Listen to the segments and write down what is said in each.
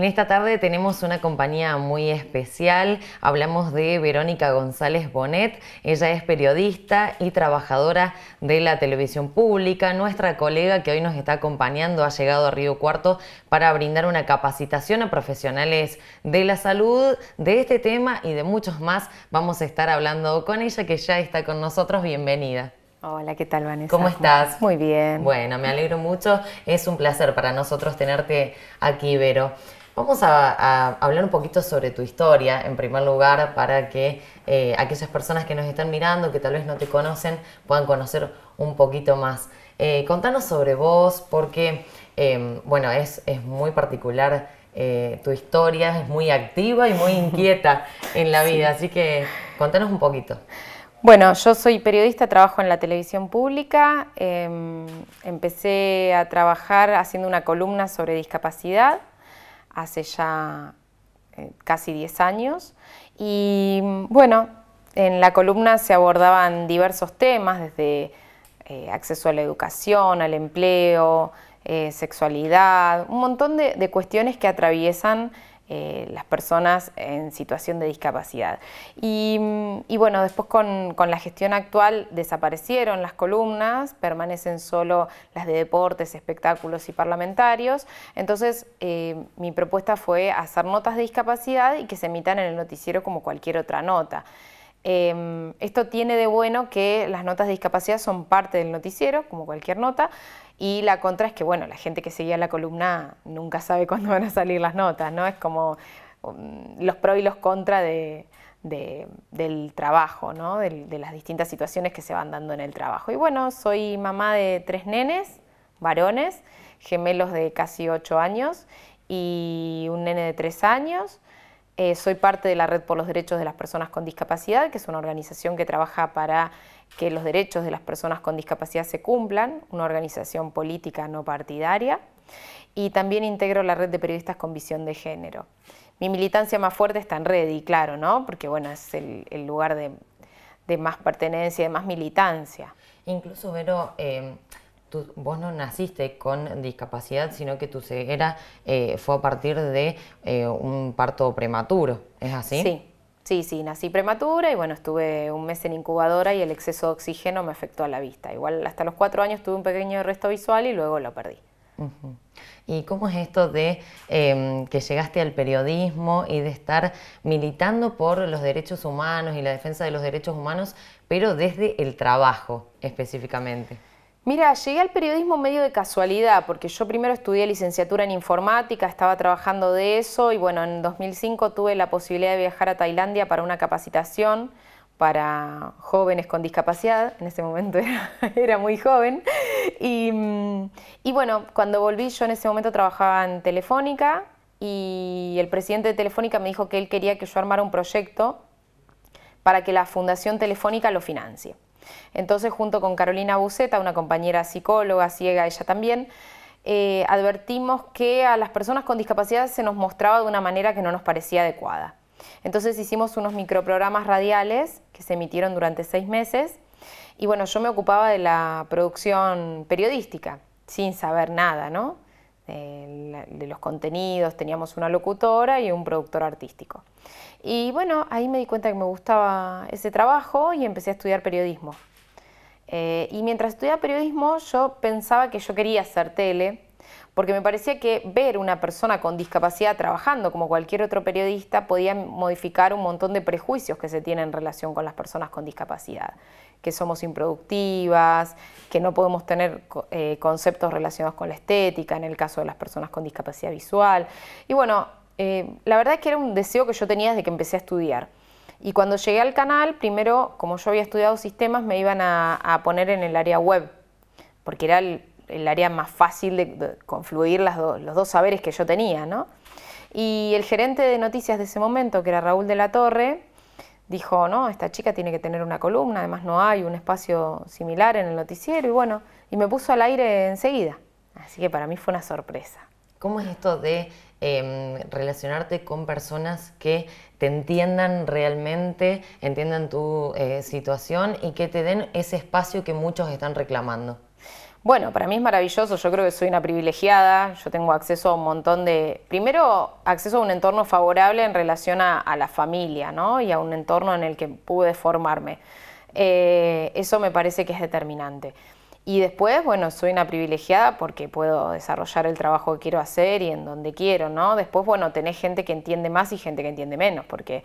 En esta tarde tenemos una compañía muy especial. Hablamos de Verónica González Bonet. Ella es periodista y trabajadora de la televisión pública. Nuestra colega que hoy nos está acompañando ha llegado a Río Cuarto para brindar una capacitación a profesionales de la salud de este tema y de muchos más. Vamos a estar hablando con ella que ya está con nosotros. Bienvenida. Hola, ¿qué tal Vanessa? ¿Cómo estás? Muy bien. Bueno, me alegro mucho. Es un placer para nosotros tenerte aquí, Vero. Vamos a, hablar un poquito sobre tu historia, en primer lugar, para que eh, aquellas personas que nos están mirando, que tal vez no te conocen, puedan conocer un poquito más. Eh, contanos sobre vos, porque, em, bueno, es, muy particular eh, tu historia, es muy activa y muy inquieta en la vida, así que contanos un poquito. Bueno, yo soy periodista, trabajo en la televisión pública. Em, empecé a trabajar haciendo una columna sobre discapacidad hace ya eh, casi 10 años. Y bueno, en la columna se abordaban diversos temas, desde eh, acceso a la educación, al empleo, eh, sexualidad, un montón de cuestiones que atraviesan eh, las personas en situación de discapacidad. Y, bueno, después con, la gestión actual desaparecieron las columnas, permanecen solo las de deportes, espectáculos y parlamentarios. Entonces, eh, mi propuesta fue hacer notas de discapacidad y que se emitan en el noticiero como cualquier otra nota. Em, esto tiene de bueno que las notas de discapacidad son parte del noticiero, como cualquier nota, y la contra es que, bueno, la gente que seguía la columna nunca sabe cuándo van a salir las notas, ¿no? Es como um, los pros y los contra del trabajo, ¿no? de las distintas situaciones que se van dando en el trabajo. Y bueno, soy mamá de tres nenes, varones, gemelos de casi ocho años y un nene de tres años. Eh, soy parte de la Red por los Derechos de las Personas con Discapacidad, que es una organización que trabaja para que los derechos de las personas con discapacidad se cumplan, una organización política no partidaria. Y también integro la red de periodistas con visión de género. Mi militancia más fuerte está en red, y claro, ¿no? Porque bueno, es el, lugar de, más pertenencia, de más militancia. Incluso, Vero, eh, Tú, vos no naciste con discapacidad, sino que tu ceguera eh, fue a partir de eh, un parto prematuro, ¿es así? Sí, sí, sí, nací prematura y bueno, estuve un mes en incubadora y el exceso de oxígeno me afectó a la vista. Igual hasta los cuatro años tuve un pequeño resto visual y luego lo perdí. ¿Y cómo es esto de em, que llegaste al periodismo y de estar militando por los derechos humanos y la defensa de los derechos humanos, pero desde el trabajo específicamente? Mira, llegué al periodismo medio de casualidad, porque yo primero estudié licenciatura en informática, estaba trabajando de eso y bueno, en 2005 tuve la posibilidad de viajar a Tailandia para una capacitación para jóvenes con discapacidad, en ese momento era, muy joven, mm, y bueno, cuando volví yo en ese momento trabajaba en Telefónica y el presidente de Telefónica me dijo que él quería que yo armara un proyecto para que la Fundación Telefónica lo financie. Entonces, junto con Carolina Buceta, una compañera psicóloga, ciega ella también, eh, advertimos que a las personas con discapacidad se nos mostraba de una manera que no nos parecía adecuada. Entonces hicimos unos microprogramas radiales que se emitieron durante seis meses y bueno, yo me ocupaba de la producción periodística, sin saber nada, ¿no? de, los contenidos, teníamos una locutora y un productor artístico. Y bueno, ahí me di cuenta que me gustaba ese trabajo y empecé a estudiar periodismo. Eh, y mientras estudiaba periodismo yo pensaba que yo quería hacer tele, porque me parecía que ver una persona con discapacidad trabajando como cualquier otro periodista podía modificar un montón de prejuicios que se tienen en relación con las personas con discapacidad, que somos improductivas, que no podemos tener eh, conceptos relacionados con la estética, en el caso de las personas con discapacidad visual. Y bueno, eh, la verdad es que era un deseo que yo tenía desde que empecé a estudiar. Y cuando llegué al canal, primero, como yo había estudiado sistemas, me iban a, a poner en el área web, porque era el el área más fácil de, confluir las los dos saberes que yo tenía, ¿no? Y el gerente de noticias de ese momento, que era Raúl de la Torre, dijo, no, esta chica tiene que tener una columna, además no hay un espacio similar en el noticiero, y bueno, y me puso al aire enseguida. Así que para mí fue una sorpresa. ¿Cómo es esto de em, relacionarte con personas que te entiendan realmente, entiendan tu eh, situación y que te den ese espacio que muchos están reclamando? Bueno, para mí es maravilloso, yo creo que soy una privilegiada, yo tengo acceso a un montón de, primero, acceso a un entorno favorable en relación a, la familia, ¿no? Y a un entorno en el que pude formarme. Eh, eso me parece que es determinante. Y después, bueno, soy una privilegiada porque puedo desarrollar el trabajo que quiero hacer y en donde quiero, ¿no? Después, bueno, tenés gente que entiende más y gente que entiende menos, porque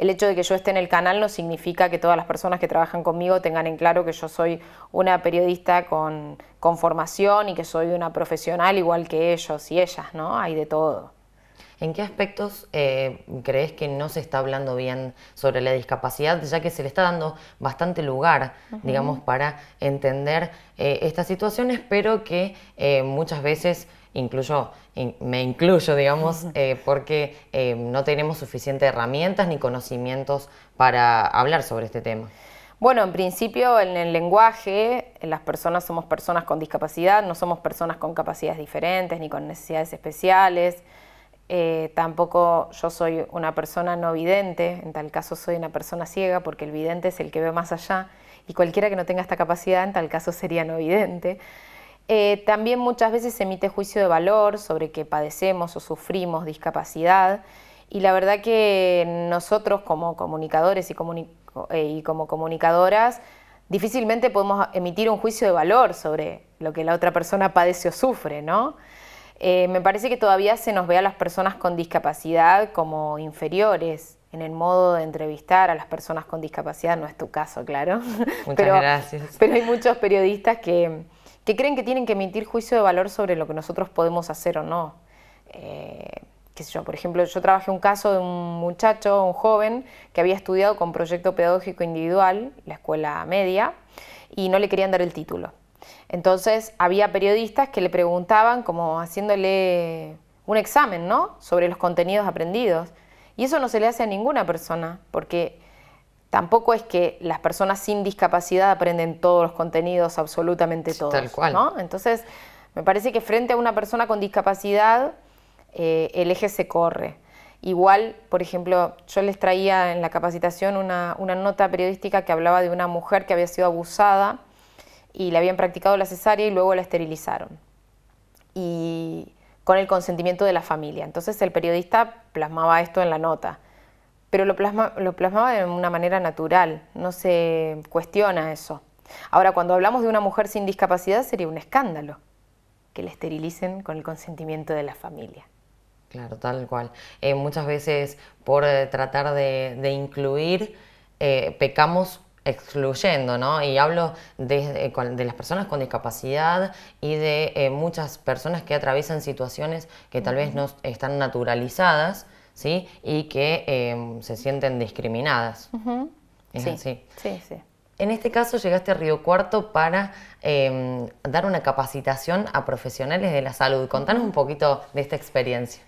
el hecho de que yo esté en el canal no significa que todas las personas que trabajan conmigo tengan en claro que yo soy una periodista con, con formación y que soy una profesional igual que ellos y ellas, ¿no? Hay de todo. ¿En qué aspectos eh, crees que no se está hablando bien sobre la discapacidad, ya que se le está dando bastante lugar, digamos, para entender eh, estas situaciones, pero que eh, muchas veces incluyo, me incluyo, digamos, eh, porque eh, no tenemos suficientes herramientas ni conocimientos para hablar sobre este tema. Bueno, en principio en el lenguaje las personas somos personas con discapacidad, no somos personas con capacidades diferentes ni con necesidades especiales. Eh, tampoco yo soy una persona no vidente, en tal caso soy una persona ciega porque el vidente es el que ve más allá y cualquiera que no tenga esta capacidad en tal caso sería no vidente. Eh, también muchas veces se emite juicio de valor sobre que padecemos o sufrimos discapacidad y la verdad que nosotros como comunicadores y, eh, y como comunicadoras difícilmente podemos emitir un juicio de valor sobre lo que la otra persona padece o sufre, ¿no? Eh, me parece que todavía se nos ve a las personas con discapacidad como inferiores en el modo de entrevistar a las personas con discapacidad, no es tu caso, claro. Muchas gracias. Pero hay muchos periodistas que, que creen que tienen que emitir juicio de valor sobre lo que nosotros podemos hacer o no. Eh, yo, por ejemplo, yo trabajé un caso de un muchacho, un joven, que había estudiado con proyecto pedagógico individual, la escuela media, y no le querían dar el título. Entonces había periodistas que le preguntaban, como haciéndole un examen, ¿no? Sobre los contenidos aprendidos. Y eso no se le hace a ninguna persona, porque tampoco es que las personas sin discapacidad aprenden todos los contenidos, absolutamente todos. Tal cual. Entonces, me parece que frente a una persona con discapacidad, eh, el eje se corre. Igual, por ejemplo, yo les traía en la capacitación una, una, nota periodística que hablaba de una mujer que había sido abusada y le habían practicado la cesárea y luego la esterilizaron. Y con el consentimiento de la familia. Entonces el periodista plasmaba esto en la nota pero lo, plasmaba de una manera natural, no se cuestiona eso. Ahora, cuando hablamos de una mujer sin discapacidad sería un escándalo que la esterilicen con el consentimiento de la familia. Claro, tal cual. Eh, muchas veces por eh, tratar de, incluir, eh, pecamos excluyendo, ¿no? Y hablo de, las personas con discapacidad y de muchas personas que atraviesan situaciones que tal vez no están naturalizadas y que em, se sienten discriminadas. Sí, En este caso llegaste a Río Cuarto para em, dar una capacitación a profesionales de la salud. Contanos un poquito de esta experiencia.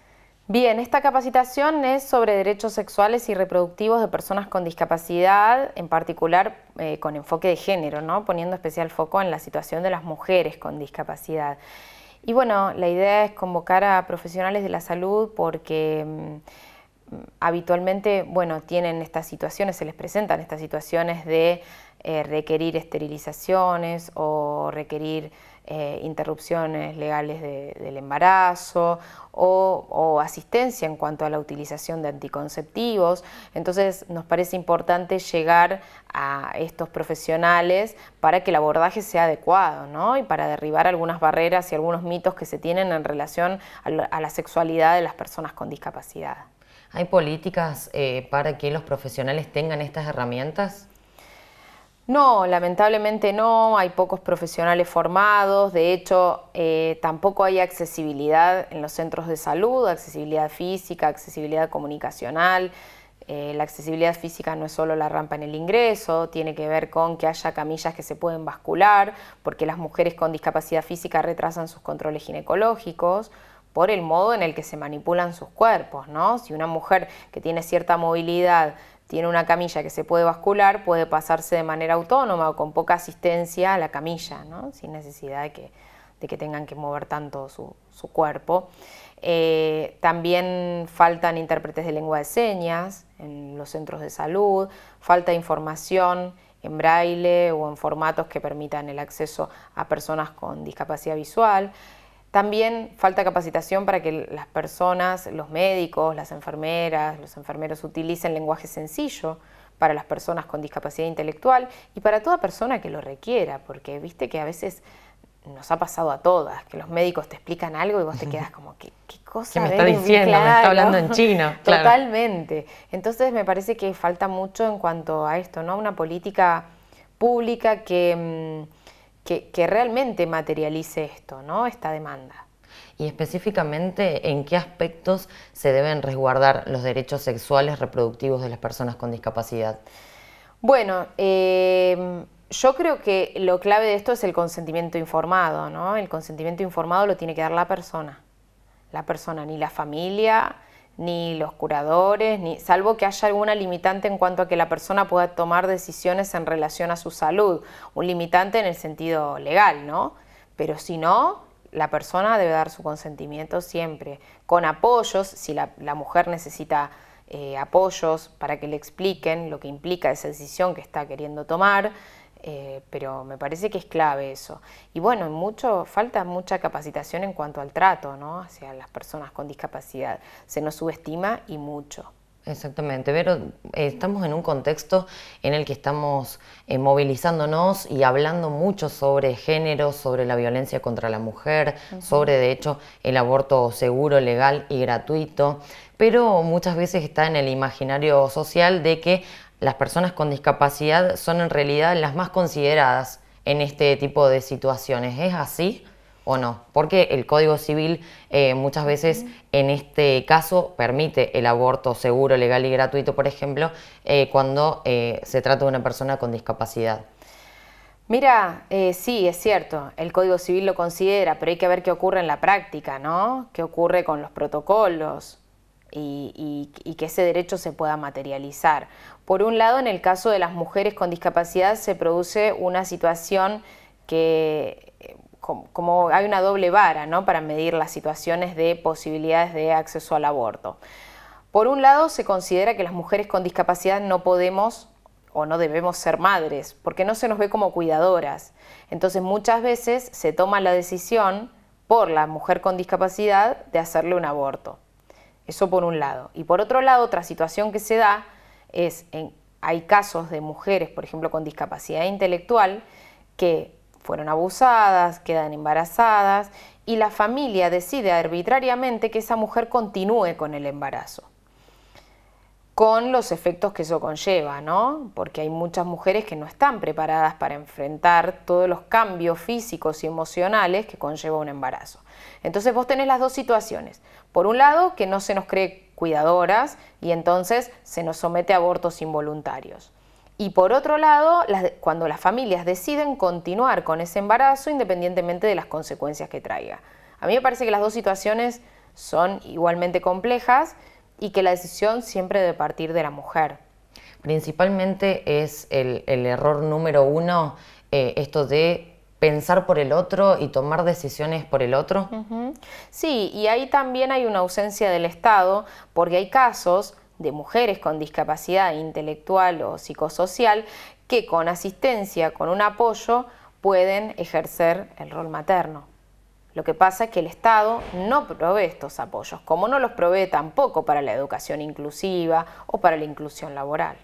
Bien, esta capacitación es sobre derechos sexuales y reproductivos de personas con discapacidad, en particular eh, con enfoque de género, poniendo especial foco en la situación de las mujeres con discapacidad. Y bueno, la idea es convocar a profesionales de la salud porque mm, habitualmente, bueno, tienen estas situaciones, se les presentan estas situaciones de eh, requerir esterilizaciones o requerir eh, interrupciones legales del embarazo o, asistencia en cuanto a la utilización de anticonceptivos. Entonces nos parece importante llegar a estos profesionales para que el abordaje sea adecuado ¿no? y para derribar algunas barreras y algunos mitos que se tienen en relación a la, sexualidad de las personas con discapacidad. ¿Hay políticas eh, para que los profesionales tengan estas herramientas? No, lamentablemente no, hay pocos profesionales formados, de hecho eh, tampoco hay accesibilidad en los centros de salud, accesibilidad física, accesibilidad comunicacional. Eh, la accesibilidad física no es solo la rampa en el ingreso, tiene que ver con que haya camillas que se pueden bascular, porque las mujeres con discapacidad física retrasan sus controles ginecológicos por el modo en el que se manipulan sus cuerpos, ¿no? Si una mujer que tiene cierta movilidad tiene una camilla que se puede bascular, puede pasarse de manera autónoma o con poca asistencia a la camilla, sin necesidad de que, tengan que mover tanto su, cuerpo. Eh, también faltan intérpretes de lengua de señas en los centros de salud, falta información en braille o en formatos que permitan el acceso a personas con discapacidad visual. También falta capacitación para que las personas, los médicos, las enfermeras, los enfermeros utilicen lenguaje sencillo para las personas con discapacidad intelectual y para toda persona que lo requiera, porque viste que a veces nos ha pasado a todas, que los médicos te explican algo y vos te quedas como, ¿qué, qué cosa? ¿Qué me está diciendo? Me está hablando en chino. Totalmente. Entonces me parece que falta mucho en cuanto a esto, ¿no? Una política pública que mm, que, realmente materialice esto, ¿no? Esta demanda. Y específicamente, ¿en qué aspectos se deben resguardar los derechos sexuales reproductivos de las personas con discapacidad? Bueno, eh, yo creo que lo clave de esto es el consentimiento informado, ¿no? El consentimiento informado lo tiene que dar la persona. La persona, ni la familia, ni los curadores, ni, salvo que haya alguna limitante en cuanto a que la persona pueda tomar decisiones en relación a su salud, un limitante en el sentido legal, ¿no? Pero si no, la persona debe dar su consentimiento siempre, con apoyos, si la, mujer necesita eh, apoyos para que le expliquen lo que implica esa decisión que está queriendo tomar, eh, pero me parece que es clave eso. Y bueno, mucho, falta mucha capacitación en cuanto al trato hacia las personas con discapacidad. Se nos subestima y mucho. Exactamente, pero eh, estamos en un contexto en el que estamos eh, movilizándonos y hablando mucho sobre género, sobre la violencia contra la mujer, sobre de hecho el aborto seguro, legal y gratuito, pero muchas veces está en el imaginario social de que las personas con discapacidad son en realidad las más consideradas en este tipo de situaciones. ¿Es así o no? Porque el Código Civil eh, muchas veces en este caso permite el aborto seguro, legal y gratuito, por ejemplo, eh, cuando eh, se trata de una persona con discapacidad. Mira, sí, es cierto, el Código Civil lo considera, pero hay que ver qué ocurre en la práctica, ¿no? ¿Qué ocurre con los protocolos y que ese derecho se pueda materializar? Por un lado, en el caso de las mujeres con discapacidad se produce una situación que eh, como, hay una doble vara ¿no? para medir las situaciones de posibilidades de acceso al aborto. Por un lado, se considera que las mujeres con discapacidad no podemos o no debemos ser madres, porque no se nos ve como cuidadoras. Entonces muchas veces se toma la decisión por la mujer con discapacidad de hacerle un aborto. Eso por un lado. Y por otro lado, otra situación que se da hay casos de mujeres, por ejemplo, con discapacidad intelectual, que fueron abusadas, quedan embarazadas y la familia decide arbitrariamente que esa mujer continúe con el embarazo con los efectos que eso conlleva, ¿no? Porque hay muchas mujeres que no están preparadas para enfrentar todos los cambios físicos y emocionales que conlleva un embarazo. Entonces vos tenés las dos situaciones. Por un lado, que no se nos cree cuidadoras y entonces se nos somete a abortos involuntarios. Y por otro lado, cuando las familias deciden continuar con ese embarazo independientemente de las consecuencias que traiga. A mí me parece que las dos situaciones son igualmente complejas y que la decisión siempre debe partir de la mujer. Principalmente es el, error número uno, eh, esto de pensar por el otro y tomar decisiones por el otro. Sí, y ahí también hay una ausencia del Estado, porque hay casos de mujeres con discapacidad intelectual o psicosocial que con asistencia, con un apoyo, pueden ejercer el rol materno. Lo que pasa es que el Estado no provee estos apoyos, como no los provee tampoco para la educación inclusiva o para la inclusión laboral.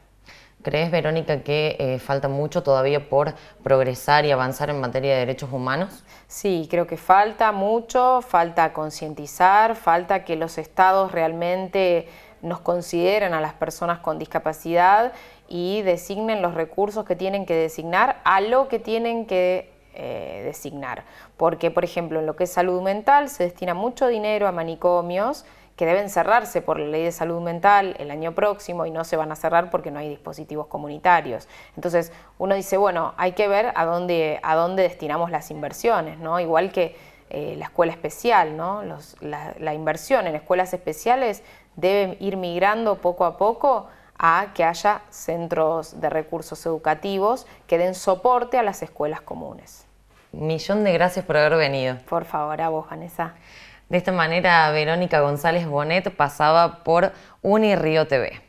¿Crees, Verónica, que eh, falta mucho todavía por progresar y avanzar en materia de derechos humanos? Sí, creo que falta mucho, falta concientizar, falta que los estados realmente nos consideren a las personas con discapacidad y designen los recursos que tienen que designar a lo que tienen que eh, designar. Porque, por ejemplo, en lo que es salud mental se destina mucho dinero a manicomios que deben cerrarse por la ley de salud mental el año próximo y no se van a cerrar porque no hay dispositivos comunitarios. Entonces uno dice, bueno, hay que ver a dónde, a dónde destinamos las inversiones, ¿no? Igual que eh, la escuela especial, ¿no? la, la inversión en escuelas especiales debe ir migrando poco a poco a que haya centros de recursos educativos que den soporte a las escuelas comunes. Millón de gracias por haber venido. Por favor, a vos, Vanessa. De esta manera, Verónica González Bonet pasaba por Unirío TV.